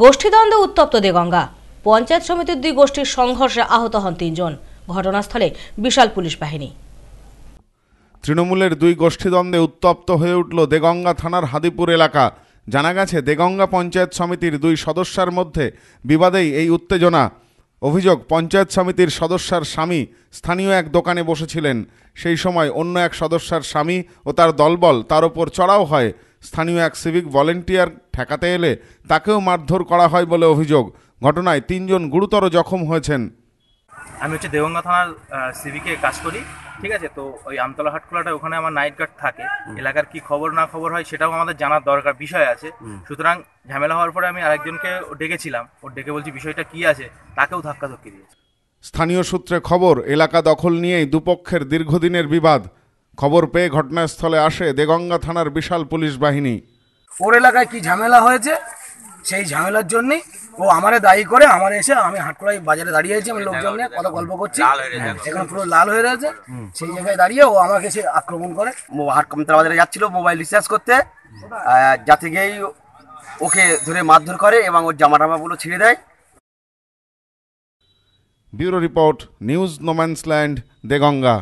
গোষ্ঠীদ্বন্দ্বে উত্তপ্ত দেগঙ্গা পঞ্চায়েত সমিতির দুই গোষ্ঠীর সংঘর্ষে আহত হন তিনজন ঘটনাস্থলে বিশাল পুলিশ বাহিনী তৃণমূলের দুই গোষ্ঠীদ্বন্দ্বে উত্তপ্ত হয়ে উঠল দেগঙ্গা থানার হাদিপুর এলাকা জানা গেছে দেগঙ্গা পঞ্চায়েত সমিতির দুই সদস্যার মধ্যে বিবাদেই এই উত্তেজনা অভিযোগ পঞ্চায়েত সমিতির সদস্যার স্বামী স্থানীয় এক দোকানে বসেছিলেন সেই সময় অন্য এক সদস্যার স্বামী ও তার দলবল তার ওপর চড়াও হয় স্থানীয় এক সিভিক ভলেন্টিয়ার ঠেকাতে এলে তাকেও মারধর করা হয় বলে অভিযোগ ঘটনায় তিনজন গুরুতর জখম হয়েছেন আমি হচ্ছে দেবঙ্গা থানার সিভিকে কাজ করি ঠিক আছে তো ওই আমতলা হাটখোলাটা ওখানে আমার নাইট গার্ড থাকে এলাকার কি খবর না খবর হয় সেটাও আমাদের জানার দরকার বিষয় আছে সুতরাং ঝামেলা হওয়ার পরে আমি আরেকজনকে ডেকেছিলাম ওর ডেকে বলছি বিষয়টা কি আছে তাকেও ধাক্কা ধক্কি দিয়েছে স্থানীয় সূত্রে খবর এলাকা দখল নিয়েই দুপক্ষের দীর্ঘদিনের বিবাদ খবর পেয়ে ঘটনাস্থলে আসে দেগঙ্গা থানার বিশাল পুলিশ বাহিনী ওর এলাকায় কি ঝামেলা হয়েছে সেই ঝামেলার জন্যই ও আমারে দায়ী করে আমার এসে আমি হাটকড়াই বাজারে দাঁড়িয়ে আছি আমি লোকজন নিয়ে কথা গল্প করছি এখন পুরো লাল হয়ে রয়েছে সেই জায়গায় দাঁড়িয়ে ও আমাকে সে আক্রমণ করে হাটকমতলা বাজারে যাচ্ছিল মোবাইল রিচার্জ করতে যাতে গিয়েই ওকে ধরে মারধর করে এবং ওর জামা টামাগুলো ছিঁড়ে দেয় bureau report news no man's land Deganga